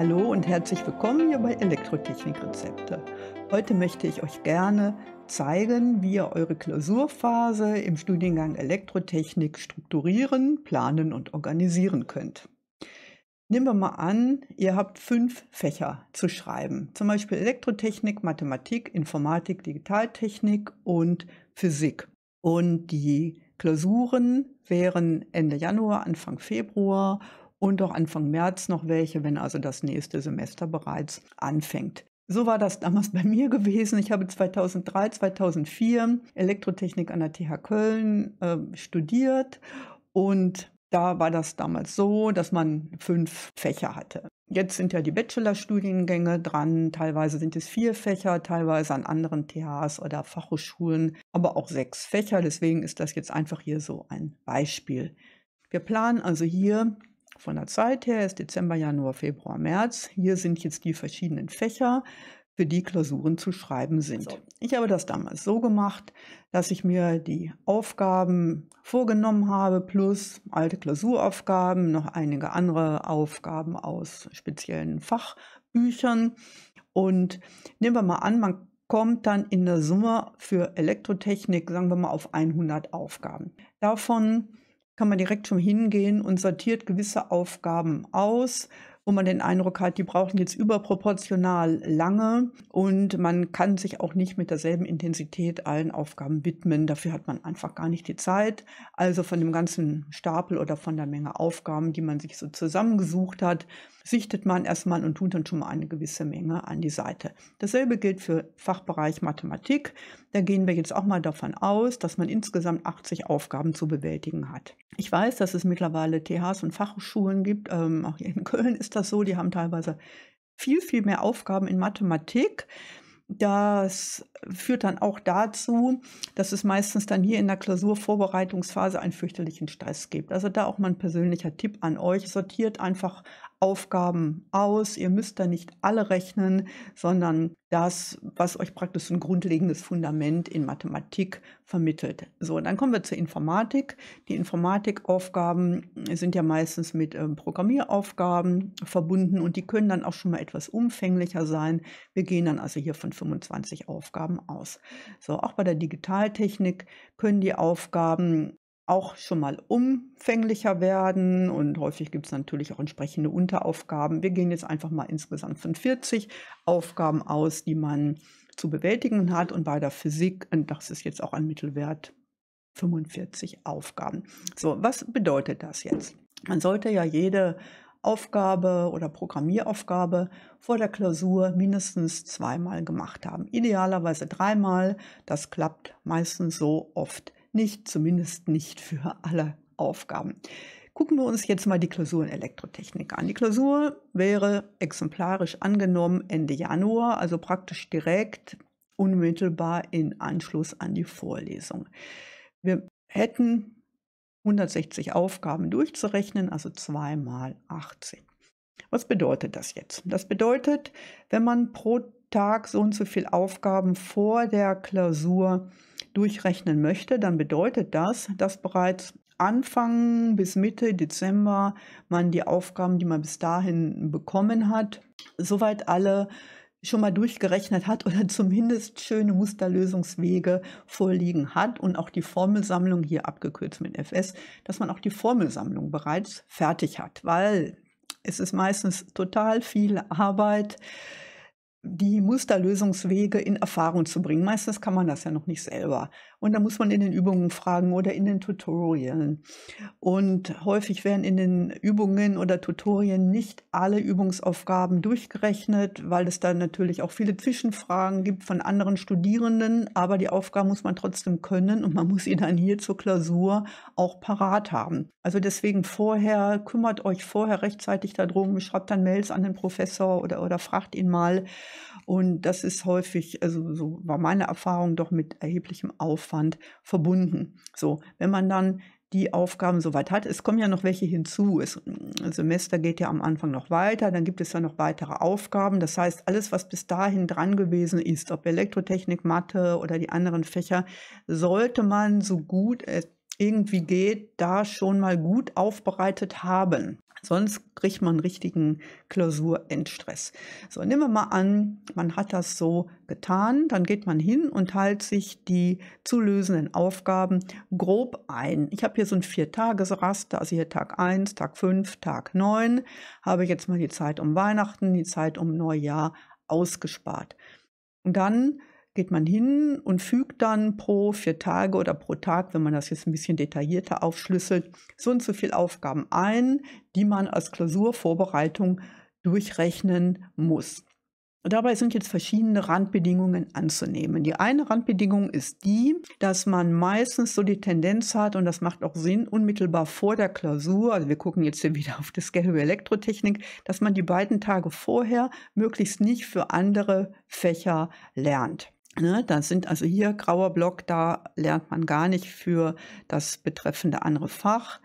Hallo und herzlich willkommen hier bei Elektrotechnik Rezepte. Heute möchte ich euch gerne zeigen, wie ihr eure Klausurphase im Studiengang Elektrotechnik strukturieren, planen und organisieren könnt. Nehmen wir mal an, ihr habt fünf Fächer zu schreiben, zum Beispiel Elektrotechnik, Mathematik, Informatik, Digitaltechnik und Physik. Und die Klausuren wären Ende Januar, Anfang Februar und auch Anfang März noch welche, wenn also das nächste Semester bereits anfängt. So war das damals bei mir gewesen. Ich habe 2003, 2004 Elektrotechnik an der TH Köln äh, studiert und da war das damals so, dass man fünf Fächer hatte. Jetzt sind ja die Bachelorstudiengänge dran. Teilweise sind es vier Fächer, teilweise an anderen THs oder Fachhochschulen, aber auch sechs Fächer. Deswegen ist das jetzt einfach hier so ein Beispiel. Wir planen also hier von der Zeit her ist Dezember, Januar, Februar, März. Hier sind jetzt die verschiedenen Fächer, für die Klausuren zu schreiben sind. So. Also. Ich habe das damals so gemacht, dass ich mir die Aufgaben vorgenommen habe, plus alte Klausuraufgaben, noch einige andere Aufgaben aus speziellen Fachbüchern. Und nehmen wir mal an, man kommt dann in der Summe für Elektrotechnik, sagen wir mal, auf 100 Aufgaben. Davon kann man direkt schon hingehen und sortiert gewisse Aufgaben aus, wo man den Eindruck hat, die brauchen jetzt überproportional lange und man kann sich auch nicht mit derselben Intensität allen Aufgaben widmen. Dafür hat man einfach gar nicht die Zeit. Also von dem ganzen Stapel oder von der Menge Aufgaben, die man sich so zusammengesucht hat, sichtet man erstmal und tut dann schon mal eine gewisse Menge an die Seite. Dasselbe gilt für Fachbereich Mathematik. Da gehen wir jetzt auch mal davon aus, dass man insgesamt 80 Aufgaben zu bewältigen hat. Ich weiß, dass es mittlerweile THs und Fachhochschulen gibt. Ähm, auch hier in Köln ist das so. Die haben teilweise viel, viel mehr Aufgaben in Mathematik. Das führt dann auch dazu, dass es meistens dann hier in der Klausurvorbereitungsphase einen fürchterlichen Stress gibt. Also da auch mal ein persönlicher Tipp an euch. Sortiert einfach Aufgaben aus. Ihr müsst da nicht alle rechnen, sondern das, was euch praktisch ein grundlegendes Fundament in Mathematik vermittelt. So, dann kommen wir zur Informatik. Die Informatikaufgaben sind ja meistens mit ähm, Programmieraufgaben verbunden und die können dann auch schon mal etwas umfänglicher sein. Wir gehen dann also hier von 25 Aufgaben aus. So, auch bei der Digitaltechnik können die Aufgaben auch schon mal umfänglicher werden und häufig gibt es natürlich auch entsprechende Unteraufgaben. Wir gehen jetzt einfach mal insgesamt von 40 Aufgaben aus, die man zu bewältigen hat und bei der Physik, und das ist jetzt auch ein Mittelwert, 45 Aufgaben. So, was bedeutet das jetzt? Man sollte ja jede Aufgabe oder Programmieraufgabe vor der Klausur mindestens zweimal gemacht haben. Idealerweise dreimal. Das klappt meistens so oft nicht, zumindest nicht für alle Aufgaben. Gucken wir uns jetzt mal die Klausur in Elektrotechnik an. Die Klausur wäre exemplarisch angenommen Ende Januar, also praktisch direkt unmittelbar in Anschluss an die Vorlesung. Wir hätten 160 Aufgaben durchzurechnen, also 2 mal 18. Was bedeutet das jetzt? Das bedeutet, wenn man pro Tag so und so viele Aufgaben vor der Klausur durchrechnen möchte, dann bedeutet das, dass bereits Anfang bis Mitte Dezember man die Aufgaben, die man bis dahin bekommen hat, soweit alle schon mal durchgerechnet hat oder zumindest schöne Musterlösungswege vorliegen hat und auch die Formelsammlung hier abgekürzt mit FS, dass man auch die Formelsammlung bereits fertig hat, weil es ist meistens total viel Arbeit, die Musterlösungswege in Erfahrung zu bringen. Meistens kann man das ja noch nicht selber. Und da muss man in den Übungen fragen oder in den Tutorien. Und häufig werden in den Übungen oder Tutorien nicht alle Übungsaufgaben durchgerechnet, weil es da natürlich auch viele Zwischenfragen gibt von anderen Studierenden. Aber die Aufgaben muss man trotzdem können und man muss sie dann hier zur Klausur auch parat haben. Also deswegen vorher, kümmert euch vorher rechtzeitig darum, schreibt dann Mails an den Professor oder, oder fragt ihn mal, und das ist häufig, also so war meine Erfahrung doch mit erheblichem Aufwand verbunden. So, wenn man dann die Aufgaben soweit hat. Es kommen ja noch welche hinzu. Es, das Semester geht ja am Anfang noch weiter, dann gibt es ja noch weitere Aufgaben. Das heißt, alles, was bis dahin dran gewesen ist, ob Elektrotechnik, Mathe oder die anderen Fächer, sollte man so gut es irgendwie geht, da schon mal gut aufbereitet haben. Sonst kriegt man richtigen Klausurendstress. So, nehmen wir mal an, man hat das so getan, dann geht man hin und teilt sich die zu lösenden Aufgaben grob ein. Ich habe hier so ein Viertagesraster, also hier Tag 1, Tag 5, Tag 9, habe ich jetzt mal die Zeit um Weihnachten, die Zeit um Neujahr ausgespart. Und dann geht man hin und fügt dann pro vier Tage oder pro Tag, wenn man das jetzt ein bisschen detaillierter aufschlüsselt, so und so viele Aufgaben ein, die man als Klausurvorbereitung durchrechnen muss. dabei sind jetzt verschiedene Randbedingungen anzunehmen. Die eine Randbedingung ist die, dass man meistens so die Tendenz hat, und das macht auch Sinn, unmittelbar vor der Klausur, also wir gucken jetzt hier wieder auf das gelbe Elektrotechnik, dass man die beiden Tage vorher möglichst nicht für andere Fächer lernt. Ne, das sind also hier grauer Block, da lernt man gar nicht für das betreffende andere Fach.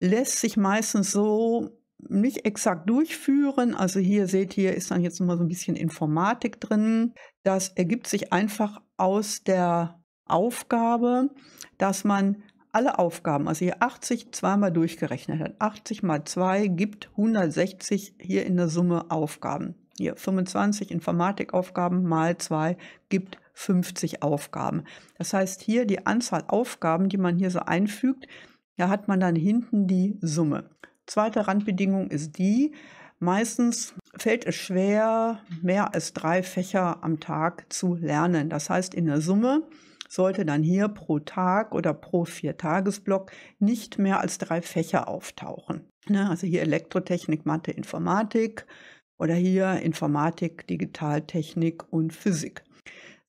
Lässt sich meistens so nicht exakt durchführen. Also hier seht ihr, ist dann jetzt nochmal so ein bisschen Informatik drin. Das ergibt sich einfach aus der Aufgabe, dass man alle Aufgaben, also hier 80 zweimal durchgerechnet hat. 80 mal 2 gibt 160 hier in der Summe Aufgaben hier 25 Informatikaufgaben mal 2 gibt 50 Aufgaben. Das heißt, hier die Anzahl Aufgaben, die man hier so einfügt, da hat man dann hinten die Summe. Zweite Randbedingung ist die, meistens fällt es schwer, mehr als drei Fächer am Tag zu lernen. Das heißt, in der Summe sollte dann hier pro Tag oder pro Viertagesblock nicht mehr als drei Fächer auftauchen. Ne, also hier Elektrotechnik, Mathe, Informatik, oder hier Informatik, Digitaltechnik und Physik.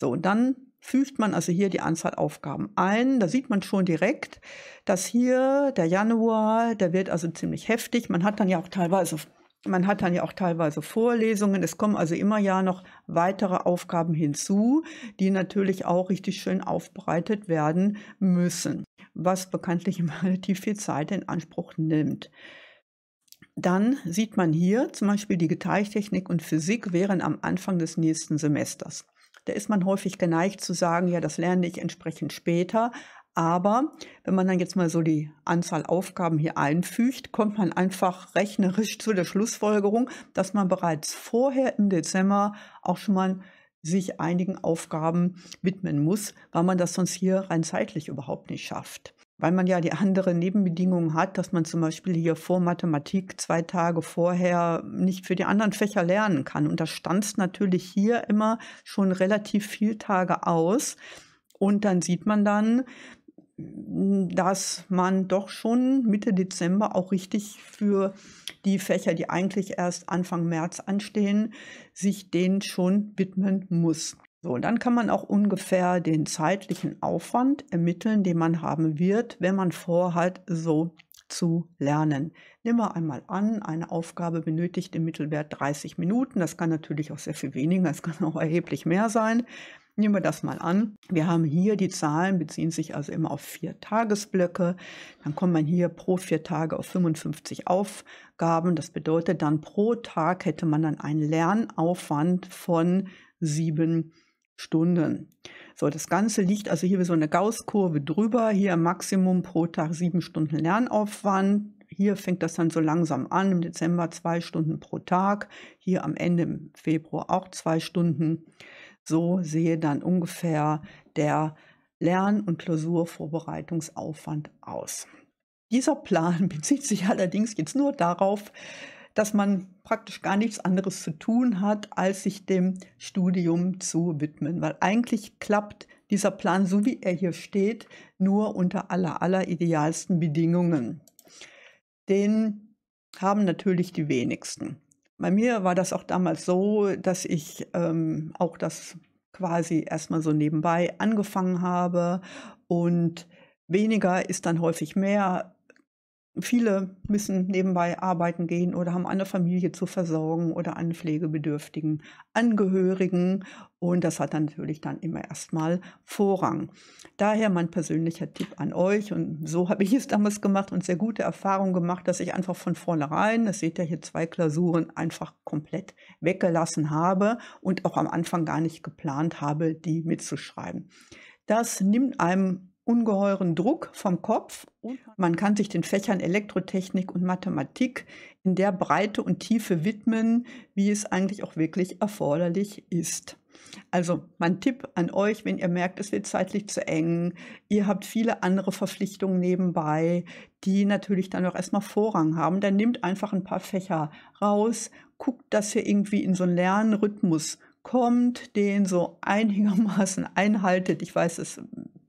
So, und dann fügt man also hier die Anzahl Aufgaben ein. Da sieht man schon direkt, dass hier der Januar, der wird also ziemlich heftig. Man hat dann ja auch teilweise man hat dann ja auch teilweise Vorlesungen. Es kommen also immer ja noch weitere Aufgaben hinzu, die natürlich auch richtig schön aufbereitet werden müssen, was bekanntlich immer relativ viel Zeit in Anspruch nimmt dann sieht man hier zum Beispiel die Geteiltechnik und Physik wären am Anfang des nächsten Semesters. Da ist man häufig geneigt zu sagen, ja, das lerne ich entsprechend später. Aber wenn man dann jetzt mal so die Anzahl Aufgaben hier einfügt, kommt man einfach rechnerisch zu der Schlussfolgerung, dass man bereits vorher im Dezember auch schon mal sich einigen Aufgaben widmen muss, weil man das sonst hier rein zeitlich überhaupt nicht schafft weil man ja die anderen Nebenbedingungen hat, dass man zum Beispiel hier vor Mathematik zwei Tage vorher nicht für die anderen Fächer lernen kann. Und das stanzt natürlich hier immer schon relativ viele Tage aus. Und dann sieht man dann, dass man doch schon Mitte Dezember auch richtig für die Fächer, die eigentlich erst Anfang März anstehen, sich denen schon widmen muss. So, und dann kann man auch ungefähr den zeitlichen Aufwand ermitteln, den man haben wird, wenn man vorhat, so zu lernen. Nehmen wir einmal an, eine Aufgabe benötigt im Mittelwert 30 Minuten. Das kann natürlich auch sehr viel weniger, es kann auch erheblich mehr sein. Nehmen wir das mal an. Wir haben hier die Zahlen, beziehen sich also immer auf vier Tagesblöcke. Dann kommt man hier pro vier Tage auf 55 Aufgaben. Das bedeutet dann pro Tag hätte man dann einen Lernaufwand von sieben Stunden. So, das Ganze liegt also hier wie so eine Gaußkurve drüber. Hier Maximum pro Tag sieben Stunden Lernaufwand. Hier fängt das dann so langsam an, im Dezember zwei Stunden pro Tag, hier am Ende im Februar auch zwei Stunden. So sehe dann ungefähr der Lern- und Klausurvorbereitungsaufwand aus. Dieser Plan bezieht sich allerdings jetzt nur darauf, dass man praktisch gar nichts anderes zu tun hat, als sich dem Studium zu widmen. Weil eigentlich klappt dieser Plan, so wie er hier steht, nur unter aller, aller idealsten Bedingungen. Den haben natürlich die wenigsten. Bei mir war das auch damals so, dass ich ähm, auch das quasi erstmal so nebenbei angefangen habe und weniger ist dann häufig mehr Viele müssen nebenbei arbeiten gehen oder haben eine Familie zu versorgen oder einen pflegebedürftigen Angehörigen. Und das hat dann natürlich dann immer erstmal Vorrang. Daher mein persönlicher Tipp an euch. Und so habe ich es damals gemacht und sehr gute Erfahrungen gemacht, dass ich einfach von vornherein, das seht ihr hier zwei Klausuren, einfach komplett weggelassen habe und auch am Anfang gar nicht geplant habe, die mitzuschreiben. Das nimmt einem ungeheuren Druck vom Kopf. Man kann sich den Fächern Elektrotechnik und Mathematik in der Breite und Tiefe widmen, wie es eigentlich auch wirklich erforderlich ist. Also mein Tipp an euch, wenn ihr merkt, es wird zeitlich zu eng, ihr habt viele andere Verpflichtungen nebenbei, die natürlich dann auch erstmal Vorrang haben, dann nehmt einfach ein paar Fächer raus, guckt, dass ihr irgendwie in so einen Lernrhythmus kommt, den so einigermaßen einhaltet. Ich weiß, es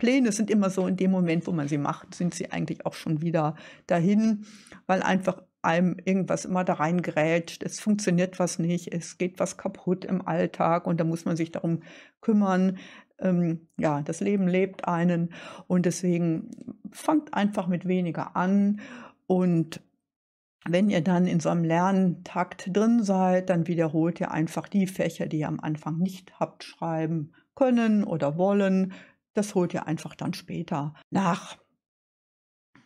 Pläne sind immer so, in dem Moment, wo man sie macht, sind sie eigentlich auch schon wieder dahin, weil einfach einem irgendwas immer da reingrätscht, es funktioniert was nicht, es geht was kaputt im Alltag und da muss man sich darum kümmern. Ähm, ja, das Leben lebt einen und deswegen fangt einfach mit weniger an und wenn ihr dann in so einem Lerntakt drin seid, dann wiederholt ihr einfach die Fächer, die ihr am Anfang nicht habt schreiben können oder wollen. Das holt ihr einfach dann später nach.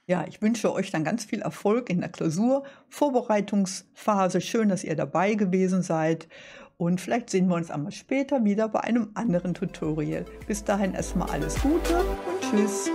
Ja, ich wünsche euch dann ganz viel Erfolg in der Klausur, Vorbereitungsphase. Schön, dass ihr dabei gewesen seid. Und vielleicht sehen wir uns einmal später wieder bei einem anderen Tutorial. Bis dahin erstmal alles Gute und Tschüss.